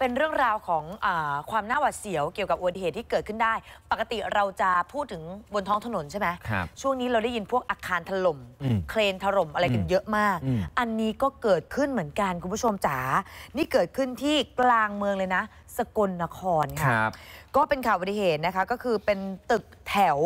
เป็นเรื่องราวของอความน่าหวาดเสียวเกี่ยวกับอุบัติเหตุที่เกิดขึ้นได้ ปกติเราจะพูดถึงบนท้องถนนใช่ไหมครับช่วงนี้เราได้ยินพวกอาคารถล่ม เครนถล่มอะไรกันเยอะมาก อันนี้ก็เกิดขึ้นเหมือนกันคุณผู้ชมจ๋านี่เกิดขึ้นที่กลางเมืองเลยนะ สกลนครค่ะก็เป็นข่าวอุบัติเหตุนะคะก็คือเป็นตึกแถว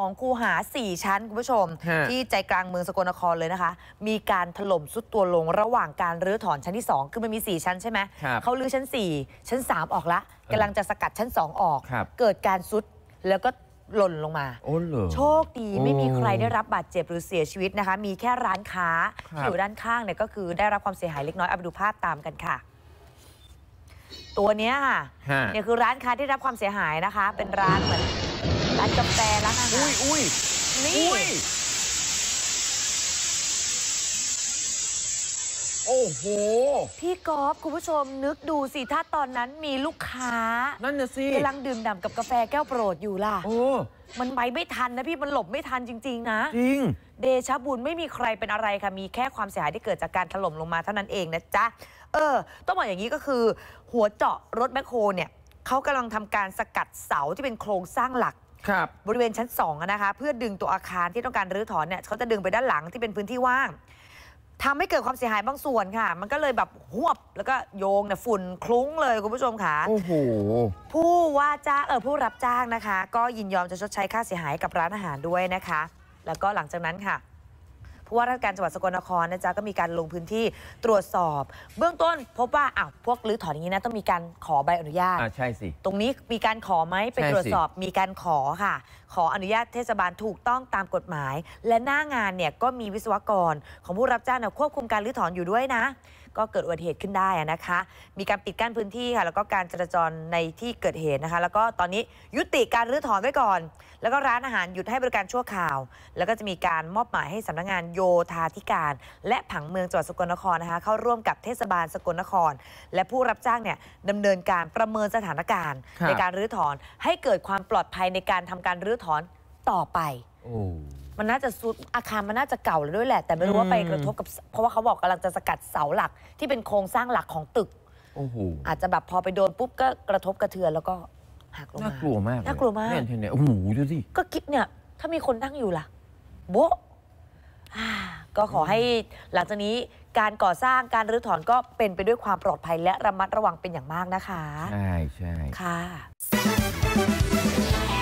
2 คูหา 4 ชั้นคุณผู้ชม ที่ใจกลางเมืองสกลนครเลยนะคะ มีการถล่มสุดตัวลงระหว่างการรื้อถอนชั้นที่ 2 คือมันมี 4 ชั้นใช่ไหมเขารื้อชั้น 4 ชั้น 3 ออกละกำลังจะสกัดชั้น 2 ออก เกิดการสุดแล้วก็หล่นลงมาโชคดี ไม่มีใครได้รับบาดเจ็บหรือเสียชีวิตนะคะมีแค่ร้านค้าที่อยู่ด้านข้างเนี่ยก็คือได้รับความเสียหายเล็กน้อยเอาไปดูภาพตามกันค่ะ ตัวนี้ค่ะเนี่ยคือร้านค้าที่รับความเสียหายนะคะเป็นร้านเหมือน้านกาแฟล้วนะคะอุ้ยอุ้ยนี่ โอ้โห พี่กอล์ฟคุณผู้ชมนึกดูสิถ้าตอนนั้นมีลูกค้า นั่นน่ะสิกำลังดื่มด่ำกับกาแฟแก้วโปรดอยู่ล่ะ โอ้ มันไปไม่ทันนะพี่มันหลบไม่ทันจริง ๆ นะ จริง เดชะบุญไม่มีใครเป็นอะไรค่ะมีแค่ความเสียหายที่เกิดจากการถล่มลงมาเท่านั้นเองนะจ๊ะ เออ ต้องบอกอย่างนี้ก็คือ หัวเจาะรถแมคโครเนี่ยเขากำลังทำการสกัดเสาที่เป็นโครงสร้างหลักบริเวณชั้นสองนะคะเพื่อดึงตัวอาคารที่ต้องการรื้อถอนเนี่ยเขาจะดึงไปด้านหลังที่เป็นพื้นที่ว่างทำให้เกิดความเสียหายบางส่วนค่ะ มันก็เลยแบบหวบแล้วก็โยงเนี่ยฝุ่น คลุ้งเลยคุณผู้ชมค่ะโอ้โหผู้ว่าจ้างเออผู้รับจ้างนะคะ ก็ยินยอมจะชดใช้ค่าเสียหายกับร้านอาหารด้วยนะคะ แล้วก็หลังจากนั้นค่ะผู้ว่าราชการจังหวัดสกลนครนะจ๊ะก็มีการลงพื้นที่ตรวจสอบ เบื้องต้นพบว่าอ้าวพวกรื้อถอนอย่างนี้นะต้องมีการขอใบอนุญาตอ่าใช่สิ ตรงนี้มีการขอไหมไปตรวจสอบมีการขอค่ะ ขออนุญาตเทศบาลถูกต้องตามกฎหมาย และหน้างานเนี่ยก็มีวิศวกรของผู้รับจ้างนควบคุมการรื้อถอนอยู่ด้วยนะก็เกิดอุบัติเหตุขึ้นได้นะคะ มีการปิดกั้นพื้นที่ค่ะ แล้วก็การจราจรในที่เกิดเหตุนะคะ แล้วก็ตอนนี้ยุติการรื้อถอนไว้ก่อน แล้วก็ร้านอาหารหยุดให้บริการชั่วคราว แล้วก็จะมีการมอบหมายให้สำนักงงานโยธาธิการ และผังเมืองจังหวัดสกลนครนะคะ เข้าร่วมกับเทศบาลสกลนคร และผู้รับจ้างเนี่ยดำเนินการประเมินสถานการณ์ ในการรื้อถอนให้เกิดความปลอดภัยในการทำการรื้อถอนต่อไปมันน่าจะซุดอาคารมันน่าจะเก่าแล้วด้วยแหละ แต่ไม่รู้ว่าไปกระทบกับ เพราะว่าเขาบอกกำลังจะสกัดเสาหลักที่เป็นโครงสร้างหลักของตึกโอ้โหอาจจะแบบพอไปโดนปุ๊บก็กระทบกระเทือนแล้วก็หักลงมา น่ากลัวมาก น่ากลัวมากเนี่ยเนี่ยโอ้โหดูสิก็คิดเนี่ย ถ้ามีคนนั่งอยู่ล่ะ โบ๊ะก็ขอให้หลังจากนี้การก่อสร้างการรื้อถอนก็เป็นไปด้วยความปลอดภัยและระมัดระวังเป็นอย่างมากนะคะใช่ใช่ค่ะ